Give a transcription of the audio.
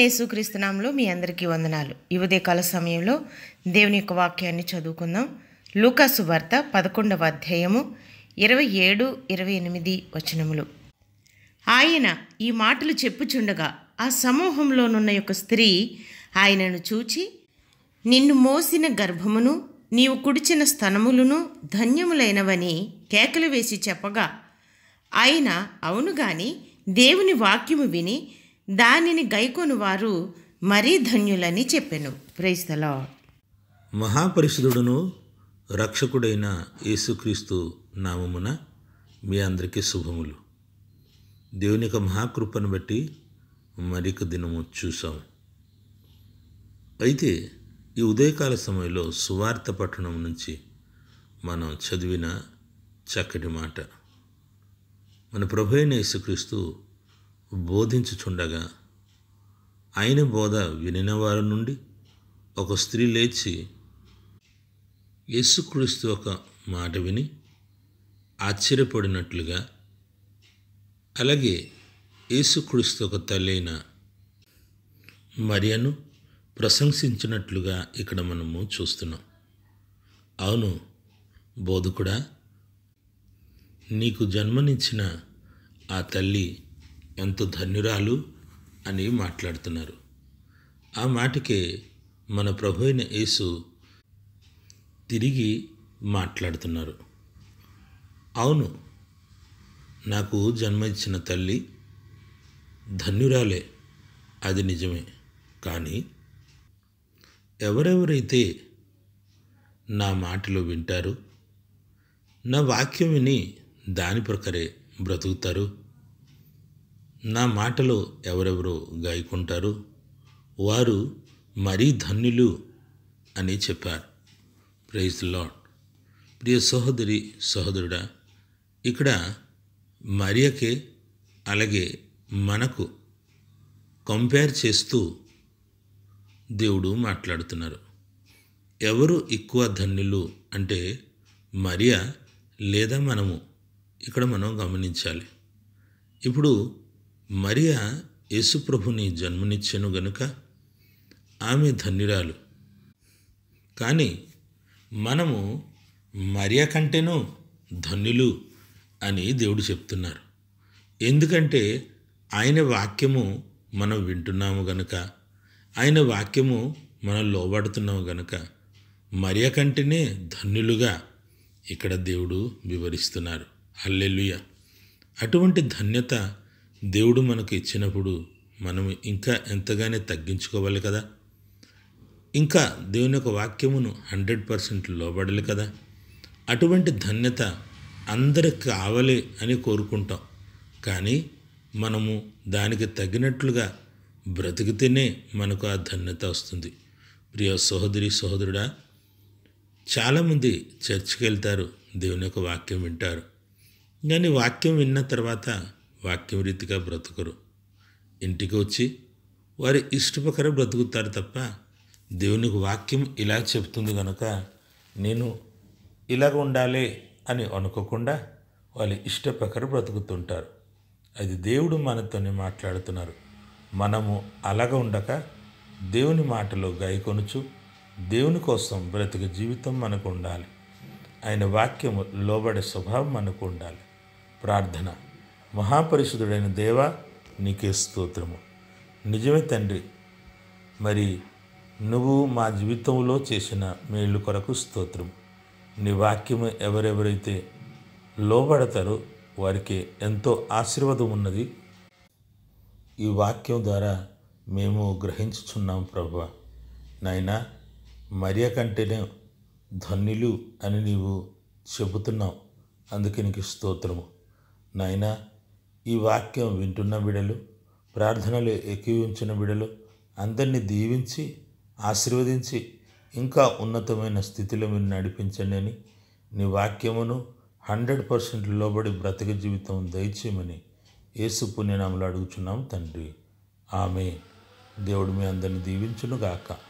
నేసుక్రీస్తునాంలో మీ అందరికీ వందనాలు ఈ కాల సమయంలో దేవుని యొక్క వాక్యాన్ని చదువుకుందాం లూకాసు వార్త పదకొండవ అధ్యాయము ఇరవై ఏడు ఇరవై ఎనిమిది వచనములు ఆయన ఈ మాటలు చెప్పుచుండగా ఆ సమూహంలోనున్న యొక్క స్త్రీ ఆయనను చూచి నిన్ను మోసిన గర్భమును నీవు కుడిచిన స్తనములను ధన్యములైనవని కేకలు వేసి చెప్పగా ఆయన అవును గాని దేవుని వాక్యము విని దానిని గైకొను వారు మరీ ధన్యులని చెప్పెను ప్రైస్తలా మహాపరిషుదుడును రక్షకుడైన యేసుక్రీస్తు నామమున మీ అందరికీ శుభములు దేవుని యొక్క మహాకృపను బట్టి మరిక దినము చూసాం అయితే ఈ ఉదయకాల సమయంలో సువార్త పట్టణం నుంచి మనం చదివిన చక్కటి మాట మన ప్రభు అయిన యేసుక్రీస్తు బోధించుచుండగా ఆయన బోధ వినిన వారి నుండి ఒక స్త్రీ లేచి యేసుక్రీస్తు ఒక మాట విని ఆశ్చర్యపడినట్లుగా అలాగే యేసుక్రీస్తు ఒక తల్లైన మరియను ప్రశంసించినట్లుగా ఇక్కడ మనము చూస్తున్నాం అవును బోధకుడా నీకు జన్మనిచ్చిన ఆ తల్లి ఎంత ధన్యురాలు అని మాట్లాడుతున్నారు ఆ మాటకే మన ప్రభు అయిన యేసు తిరిగి మాట్లాడుతున్నారు అవును నాకు జన్మ ఇచ్చిన తల్లి ధన్యురాలే అది నిజమే కానీ ఎవరెవరైతే నా మాటలు వింటారు నా వాక్యం విని దాని ప్రకారే బ్రతుకుతారు నా మాటలో ఎవరెవరు గాయకుంటారు వారు మరీ ధన్యులు అని చెప్పారు ప్రైజ్ లాడ్ ప్రియ సహోదరి సహోదరుడా ఇక్కడ మరియకే అలాగే మనకు కంపేర్ చేస్తూ దేవుడు మాట్లాడుతున్నారు ఎవరు ఎక్కువ ధన్యులు అంటే మరియా లేదా మనము ఇక్కడ మనం గమనించాలి ఇప్పుడు మరియా యేసుప్రభుని జన్మనిచ్చెను గనుక ఆమె ధన్యురాలు కానీ మనము మరియ కంటేనూ ధన్యులు అని దేవుడు చెప్తున్నారు ఎందుకంటే ఆయన వాక్యము మనం వింటున్నాము గనుక ఆయన వాక్యము మనం లోబడుతున్నాము గనుక మరియ కంటేనే ధన్యులుగా ఇక్కడ దేవుడు వివరిస్తున్నారు అల్లెలుయ అటువంటి ధన్యత దేవుడు మనకు ఇచ్చినప్పుడు మనము ఇంకా ఎంతగానే తగ్గించుకోవాలి కదా ఇంకా దేవుని యొక్క వాక్యమును హండ్రెడ్ పర్సెంట్ లోబడాలి కదా అటువంటి ధన్యత అందరికి కావాలి అని కోరుకుంటాం కానీ మనము దానికి తగినట్లుగా బ్రతికితేనే మనకు ఆ ధన్యత వస్తుంది ప్రియ సహోదరి సహోదరుడా చాలామంది చర్చికి వెళ్తారు దేవుని యొక్క వాక్యం వింటారు కానీ వాక్యం విన్న తర్వాత రీతిగా బ్రతుకరు ఇంటికి వచ్చి వారి ఇష్టపకరే బ్రతుకుతారు తప్ప దేవునికి వాక్యం ఇలా చెప్తుంది కనుక నేను ఇలాగ ఉండాలి అని అనుకోకుండా వాళ్ళు ఇష్టప్రకారం బ్రతుకుతుంటారు అది దేవుడు మనతోనే మాట్లాడుతున్నారు మనము అలాగ ఉండక దేవుని మాటలో కొనుచు దేవుని కోసం బ్రతిక జీవితం మనకు ఉండాలి ఆయన వాక్యము లోబడే స్వభావం మనకు ఉండాలి ప్రార్థన మహాపరిషుధుడైన దేవ నీకే స్తోత్రము నిజమే తండ్రి మరి నువ్వు మా జీవితంలో చేసిన మేలు కొరకు స్తోత్రం నీ వాక్యము ఎవరెవరైతే లోబడతారో వారికి ఎంతో ఆశీర్వాదం ఉన్నది ఈ వాక్యం ద్వారా మేము గ్రహించుచున్నాం ప్రభు నాయన మరియ కంటేనే ధన్యులు అని నీవు చెబుతున్నావు అందుకే నీకు స్తోత్రము నాయనా ఈ వాక్యం వింటున్న బిడలు ప్రార్థనలు ఏకీవించిన బిడలు అందరినీ దీవించి ఆశీర్వదించి ఇంకా ఉన్నతమైన స్థితిలో మీరు నడిపించండి నీ వాక్యమును హండ్రెడ్ పర్సెంట్ లోబడి బ్రతక జీవితం దయచేయమని యేసు పుణ్యనామలు అడుగుచున్నాం తండ్రి ఆమె దేవుడు మీ అందరిని దీవించును గాక